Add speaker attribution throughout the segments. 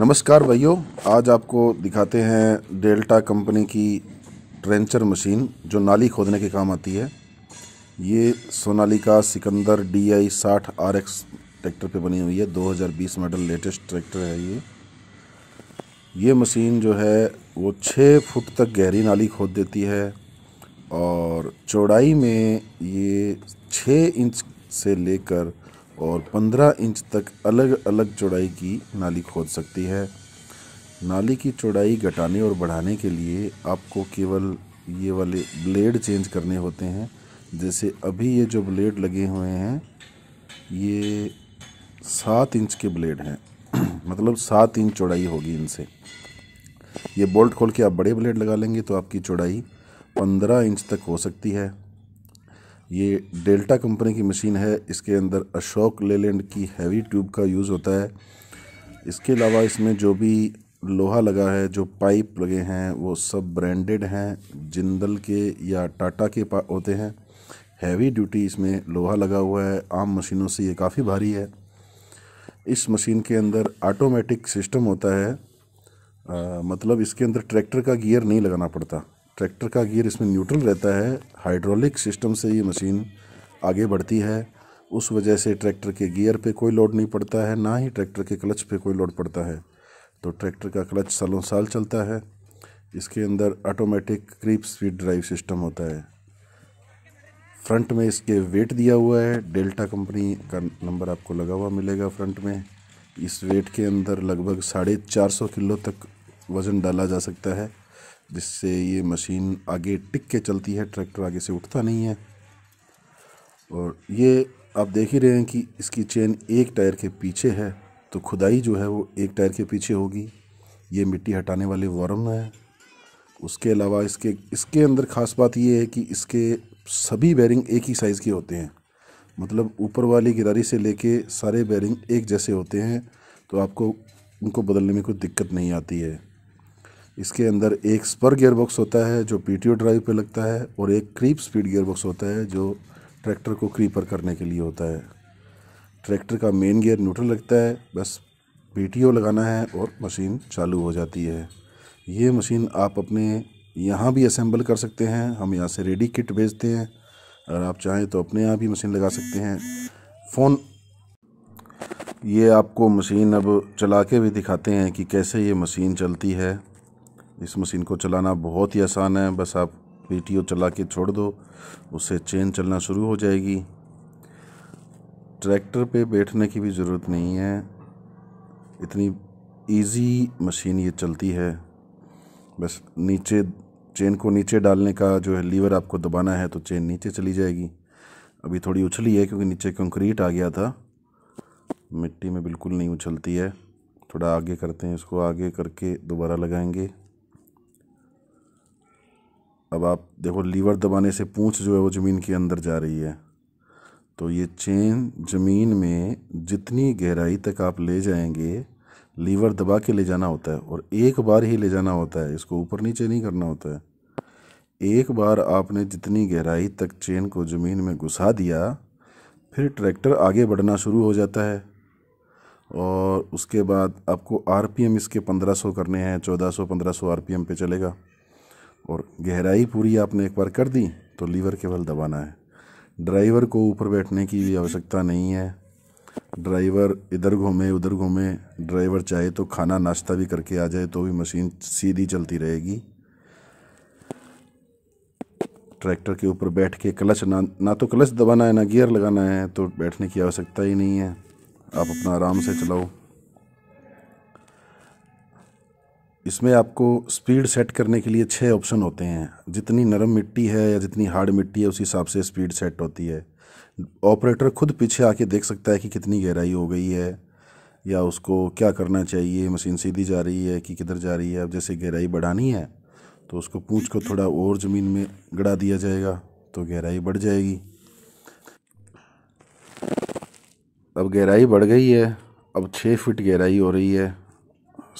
Speaker 1: नमस्कार भाइयों आज आपको दिखाते हैं डेल्टा कंपनी की ट्रेंचर मशीन जो नाली खोदने के काम आती है ये सोनाली का सिकंदर डी आई साठ आर एक्स ट्रैक्टर पर बनी हुई है 2020 मॉडल लेटेस्ट ट्रैक्टर है ये ये मशीन जो है वो छः फुट तक गहरी नाली खोद देती है और चौड़ाई में ये छः इंच से लेकर और 15 इंच तक अलग अलग चौड़ाई की नाली खोद सकती है नाली की चौड़ाई घटाने और बढ़ाने के लिए आपको केवल ये वाले ब्लेड चेंज करने होते हैं जैसे अभी ये जो ब्लेड लगे हुए हैं ये सात इंच के ब्लेड हैं मतलब सात इंच चौड़ाई होगी इनसे ये बोल्ट खोल के आप बड़े ब्लेड लगा लेंगे तो आपकी चौड़ाई पंद्रह इंच तक हो सकती है ये डेल्टा कंपनी की मशीन है इसके अंदर अशोक लेलैंड की हैवी ट्यूब का यूज़ होता है इसके अलावा इसमें जो भी लोहा लगा है जो पाइप लगे हैं वो सब ब्रांडेड हैं जिंदल के या टाटा के पा होते हैं हैवी ड्यूटी इसमें लोहा लगा हुआ है आम मशीनों से ये काफ़ी भारी है इस मशीन के अंदर ऑटोमेटिक सिस्टम होता है आ, मतलब इसके अंदर ट्रैक्टर का गियर नहीं लगाना पड़ता ट्रैक्टर का गियर इसमें न्यूट्रल रहता है हाइड्रोलिक सिस्टम से ये मशीन आगे बढ़ती है उस वजह से ट्रैक्टर के गियर पे कोई लोड नहीं पड़ता है ना ही ट्रैक्टर के क्लच पे कोई लोड पड़ता है तो ट्रैक्टर का क्लच सालों साल चलता है इसके अंदर automatic creep speed drive system होता है फ्रंट में इसके वेट दिया हुआ है डेल्टा कंपनी का नंबर आपको लगा हुआ मिलेगा फ्रंट में इस वेट के अंदर लगभग साढ़े चार सौ किलो तक वज़न डाला जा सकता है जिससे ये मशीन आगे टिक के चलती है ट्रैक्टर आगे से उठता नहीं है और ये आप देख ही रहे हैं कि इसकी चेन एक टायर के पीछे है तो खुदाई जो है वो एक टायर के पीछे होगी ये मिट्टी हटाने वाले वॉरम है उसके अलावा इसके इसके अंदर ख़ास बात ये है कि इसके सभी बैरिंग एक ही साइज़ के होते हैं मतलब ऊपर वाली गिरारी से लेके सारे बैरिंग एक जैसे होते हैं तो आपको उनको बदलने में कोई दिक्कत नहीं आती है इसके अंदर एक स्पर गियर बॉक्स होता है जो पीटीओ ड्राइव पे लगता है और एक क्रीप स्पीड गियर बॉक्स होता है जो ट्रैक्टर को क्रीपर करने के लिए होता है ट्रैक्टर का मेन गियर न्यूट्रल लगता है बस पीटीओ लगाना है और मशीन चालू हो जाती है ये मशीन आप अपने यहाँ भी असेंबल कर सकते हैं हम यहाँ से रेडी किट भेजते हैं अगर आप चाहें तो अपने यहाँ भी मशीन लगा सकते हैं फ़ोन ये आपको मशीन अब चला के भी दिखाते हैं कि कैसे ये मशीन चलती है इस मशीन को चलाना बहुत ही आसान है बस आप पी चला के छोड़ दो उससे चेन चलना शुरू हो जाएगी ट्रैक्टर पे बैठने की भी ज़रूरत नहीं है इतनी इजी मशीन ये चलती है बस नीचे चेन को नीचे डालने का जो है लीवर आपको दबाना है तो चेन नीचे चली जाएगी अभी थोड़ी उछली है क्योंकि नीचे कंक्रीट आ गया था मिट्टी में बिल्कुल नहीं उछलती है थोड़ा आगे करते हैं इसको आगे करके दोबारा लगाएंगे अब आप देखो लीवर दबाने से पूँछ जो है वो ज़मीन के अंदर जा रही है तो ये चेन ज़मीन में जितनी गहराई तक आप ले जाएंगे लीवर दबा के ले जाना होता है और एक बार ही ले जाना होता है इसको ऊपर नीचे नहीं करना होता है एक बार आपने जितनी गहराई तक चेन को ज़मीन में घुसा दिया फिर ट्रैक्टर आगे बढ़ना शुरू हो जाता है और उसके बाद आपको आरपीएम इसके 1500 करने हैं 1400 1500 आरपीएम पे चलेगा और गहराई पूरी आपने एक बार कर दी तो लीवर केवल दबाना है ड्राइवर को ऊपर बैठने की भी आवश्यकता नहीं है ड्राइवर इधर घूमे उधर घूमे ड्राइवर चाहे तो खाना नाश्ता भी करके आ जाए तो भी मशीन सीधी चलती रहेगी ट्रैक्टर के ऊपर बैठ के क्लच ना ना तो क्लच दबाना है ना गियर लगाना है तो बैठने की आवश्यकता ही नहीं है आप अपना आराम से चलाओ इसमें आपको स्पीड सेट करने के लिए छः ऑप्शन होते हैं जितनी नरम मिट्टी है या जितनी हार्ड मिट्टी है उस हिसाब से स्पीड सेट होती है ऑपरेटर खुद पीछे आके देख सकता है कि कितनी गहराई हो गई है या उसको क्या करना चाहिए मशीन सीधी जा रही है कि किधर जा रही है अब जैसे गहराई बढ़ानी है तो उसको पूछ को थोड़ा और ज़मीन में गड़ा दिया जाएगा तो गहराई बढ़ जाएगी अब गहराई बढ़ गई है अब छः फिट गहराई हो रही है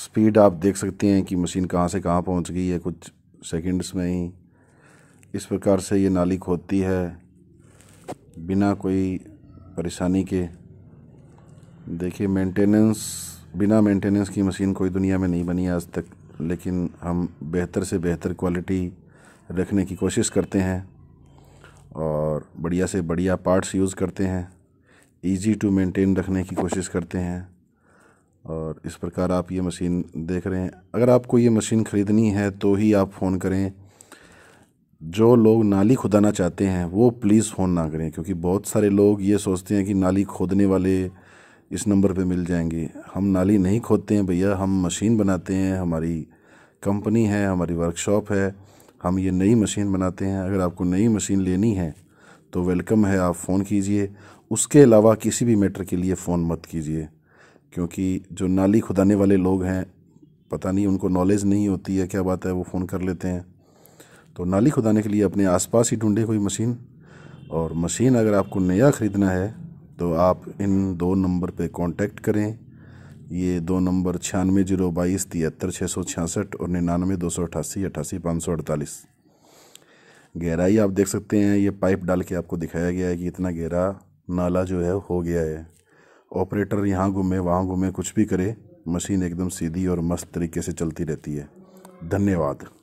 Speaker 1: स्पीड आप देख सकते हैं कि मशीन कहाँ से कहाँ पहुँच गई है कुछ सेकंड्स में ही इस प्रकार से ये नाली खोदती है बिना कोई परेशानी के देखिए मेंटेनेंस बिना मेंटेनेंस की मशीन कोई दुनिया में नहीं बनी आज तक लेकिन हम बेहतर से बेहतर क्वालिटी रखने की कोशिश करते हैं और बढ़िया से बढ़िया पार्ट्स यूज़ करते हैं इजी टू मेंटेन रखने की कोशिश करते हैं और इस प्रकार आप ये मशीन देख रहे हैं अगर आपको ये मशीन ख़रीदनी है तो ही आप फ़ोन करें जो लोग नाली खुदाना चाहते हैं वो प्लीज़ फ़ोन ना करें क्योंकि बहुत सारे लोग ये सोचते हैं कि नाली खोदने वाले इस नंबर पे मिल जाएंगे हम नाली नहीं खोदते हैं भैया हम मशीन बनाते हैं हमारी कंपनी है हमारी वर्कशॉप है हम ये नई मशीन बनाते हैं अगर आपको नई मशीन लेनी है तो वेलकम है आप फ़ोन कीजिए उसके अलावा किसी भी मैटर के लिए फ़ोन मत कीजिए क्योंकि जो नाली खुदाने वाले लोग हैं पता नहीं उनको नॉलेज नहीं होती है क्या बात है वो फ़ोन कर लेते हैं तो नाली खुदाने के लिए अपने आसपास ही ढूंढे कोई मशीन और मशीन अगर आपको नया ख़रीदना है तो आप इन दो नंबर पे कांटेक्ट करें ये दो नंबर छियानवे जीरो बाईस तिहत्तर छः सौ छियासठ और निन्यानवे दो सौ अठासी अट्ठासी पाँच सौ अड़तालीस गहराई आप देख सकते हैं ये पाइप डाल के आपको दिखाया गया है कि इतना गहरा नाला जो है हो गया है ऑपरेटर यहाँ घूमे वहाँ घूमे कुछ भी करे मशीन एकदम सीधी और मस्त तरीके से चलती रहती है धन्यवाद